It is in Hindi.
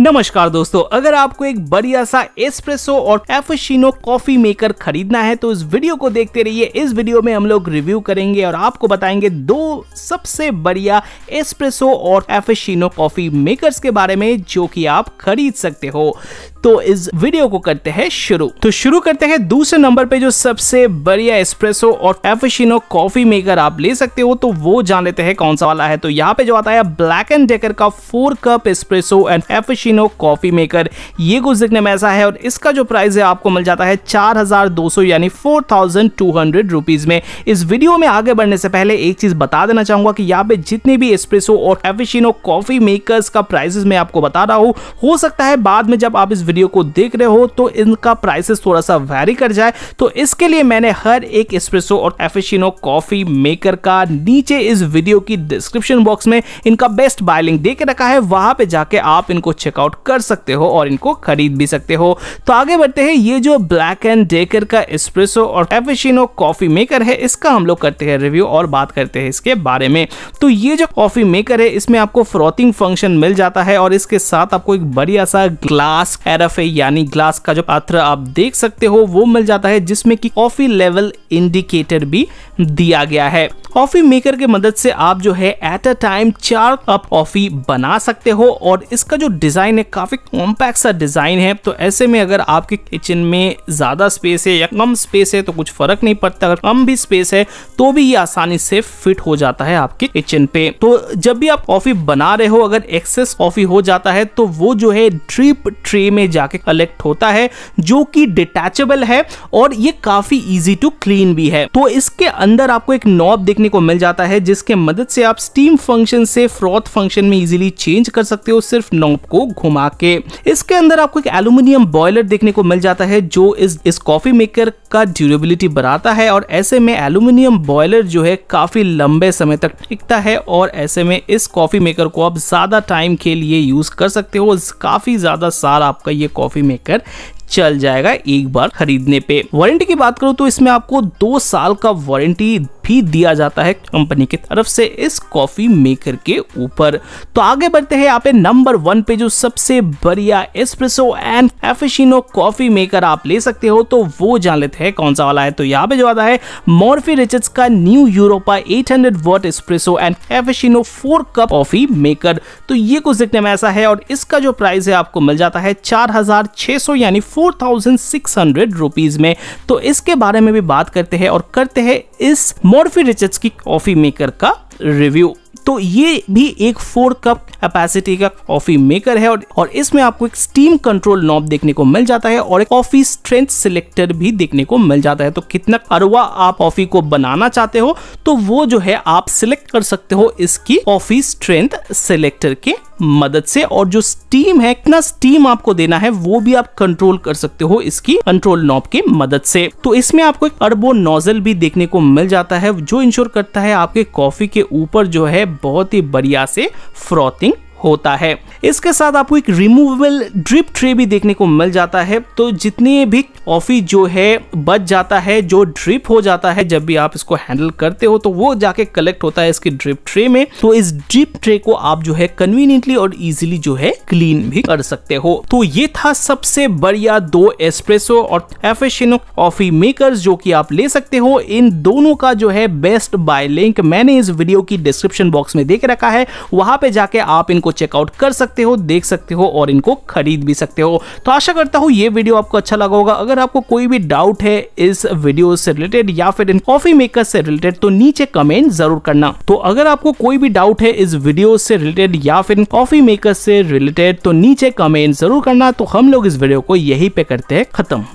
नमस्कार दोस्तों अगर आपको एक बढ़िया सा एस्प्रेसो और एफोशिनो कॉफी मेकर खरीदना है तो इस वीडियो को देखते रहिए इस वीडियो में हम लोग रिव्यू करेंगे और आपको बताएंगे दो सबसे बढ़िया एस्प्रेसो और एफोशिनो कॉफी मेकर्स के बारे में जो कि आप खरीद सकते हो तो इस वीडियो को करते हैं शुरू तो शुरू करते हैं दूसरे नंबर पे जो सबसे बढ़िया एस्प्रेसो और एफोशिनो कॉफी मेकर आप ले सकते हो तो वो जान लेते हैं कौन सा वाला है तो यहाँ पे जो आता है ब्लैक एंड डेकर का फोर कप एस्प्रेसो एंड एफोशिनो कैपुशिनो कॉफ़ी मेकर ये कुछ देखने में ऐसा है और इसका जो प्राइस है आपको मिल जाता है चार हज़ार दो सौ यानी four thousand two hundred rupees में इस वीडियो में आगे बढ़ने से पहले एक चीज़ बता देना चाहूंगा कि यहाँ पे जितने भी एस्प्रेसो और कैपुशिनो कॉफ़ी मेकर का प्राइसेस मैं आपको बता रहा हूँ हो सकता है बाद में जब आप इस वीडियो को देख रहे हो तो इनका प्राइसेस थोड़ा सा वैरी कर जाए तो इसके लिए मैंने हर एक एस्प्रेसो और कैफेशिनो कॉफ़ी मेकर का नीचे इस वीडियो की डिस्क्रिप्शन बॉक्स में इनका बेस्ट बाय लिंक दे के रखा है वहां पे जाके आप इनको चेक चेकआउट कर सकते हो और इनको खरीद भी सकते हो तो आगे बढ़ते हैं ये जो ब्लैक एंड डेकर का एस्प्रेसो और कैपेचिनो कॉफी मेकर है इसका हम लोग करते हैं रिव्यू और बात करते हैं इसके बारे में तो ये जो कॉफी मेकर है इसमें आपको फ्रॉथिंग फंक्शन मिल जाता है और इसके साथ आपको एक बढ़िया सा ग्लास एरफ यानी ग्लास का जो पात्र आप देख सकते हो वो मिल जाता है जिसमें कि कॉफी लेवल इंडिकेटर भी दिया गया है कॉफी मेकर के मदद से आप जो है एट अ टाइम चार कप कॉफी बना सकते हो और इसका जो डिजाइन है काफी कॉम्पैक्ट सा डिजाइन है तो ऐसे में अगर आपके किचन में ज्यादा स्पेस है या कम स्पेस है तो कुछ फर्क नहीं पड़ता अगर कम भी स्पेस है तो भी ये आसानी से फिट हो जाता है आपके किचन पे तो जब भी आप कॉफी बना रहे हो अगर एक्सेस कॉफी हो जाता है तो वो जो है ड्रिप ट्रे में जाके कलेक्ट होता है जो कि डिटेचेबल है और ये काफी इजी टू क्लीन भी है तो इसके अंदर आपको एक नॉब दिख देखने को मिल जाता है जिसके मदद से आप स्टीम फंक्शन से फ्रॉथ फंक्शन में इजीली चेंज कर सकते हो सिर्फ नॉब को घुमा के इसके अंदर आपको एक एल्यूमिनियम बॉयलर देखने को मिल जाता है जो इस इस कॉफी मेकर का ड्यूरेबिलिटी बढ़ाता है और ऐसे में एल्यूमिनियम बॉयलर जो है काफी लंबे समय तक टिकता है और ऐसे में इस कॉफी मेकर को आप ज्यादा टाइम के लिए यूज कर सकते हो काफी ज्यादा साल आपका ये कॉफी मेकर चल जाएगा एक बार खरीदने पे वारंटी की बात करूं तो इसमें आपको दो साल का वारंटी भी दिया जाता है कंपनी की तरफ से इस कॉफी मेकर के ऊपर तो आगे बढ़ते हैं आप नंबर वन पे जो सबसे बढ़िया एस्प्रेसो एंड एफिशिनो कॉफी मेकर आप ले सकते हो तो वो जान लेते हैं कौन सा वाला है तो यहाँ पे जो आता है मोरफी रिचर्ड्स का new Europa 800 hundred watt espresso and एफिशिनो फोर कप कॉफी मेकर तो ये कुछ देखने में ऐसा है और इसका जो प्राइस है आपको मिल जाता है चार हजार छह सौ यानी four thousand six hundred rupees में तो इसके बारे में भी बात करते हैं और करते हैं इस मोर्फी रिचर्ड्स की कॉफी मेकर का रिव्यू तो ये भी एक फोर कप कैपेसिटी का कॉफी मेकर है और, और इसमें आपको एक स्टीम कंट्रोल नॉब देखने को मिल जाता है और एक कॉफी स्ट्रेंथ सिलेक्टर भी देखने को मिल जाता है तो कितना अरवा आप कॉफी को बनाना चाहते हो तो वो जो है आप सिलेक्ट कर सकते हो इसकी कॉफी स्ट्रेंथ सिलेक्टर के मदद से और जो स्टीम है कितना स्टीम आपको देना है वो भी आप कंट्रोल कर सकते हो इसकी कंट्रोल नॉब के मदद से तो इसमें आपको एक अरबो नोजल भी देखने को मिल जाता है जो इंश्योर करता है आपके कॉफी के ऊपर जो है बहुत ही बढ़िया से फ्रॉथिंग होता है इसके साथ आपको एक रिमूवेबल ड्रिप ट्रे भी देखने को मिल जाता है तो जितने भी कॉफी जो है बच जाता है जो ड्रिप हो जाता है जब भी आप इसको हैंडल करते हो तो वो जाके कलेक्ट होता है इसके ड्रिप ट्रे में तो इस ड्रिप ट्रे को आप जो है कन्वीनियंटली और इजिली जो है क्लीन भी कर सकते हो तो ये था सबसे बढ़िया दो एस्प्रेसो और एफेशनो कॉफी मेकर जो की आप ले सकते हो इन दोनों का जो है बेस्ट बाय लिंक मैंने इस वीडियो की डिस्क्रिप्शन बॉक्स में देख रखा है वहां पे जाके आप इनको इनको चेकआउट कर सकते हो देख सकते हो और इनको खरीद भी सकते हो तो आशा करता हूं ये वीडियो आपको अच्छा लगा होगा अगर आपको कोई भी डाउट है इस वीडियो से रिलेटेड या फिर इन कॉफी मेकर से रिलेटेड तो नीचे कमेंट जरूर करना तो अगर आपको कोई भी डाउट है इस वीडियो से रिलेटेड या फिर कॉफी मेकर से रिलेटेड तो नीचे कमेंट जरूर करना तो हम लोग इस वीडियो को यही पे करते हैं खत्म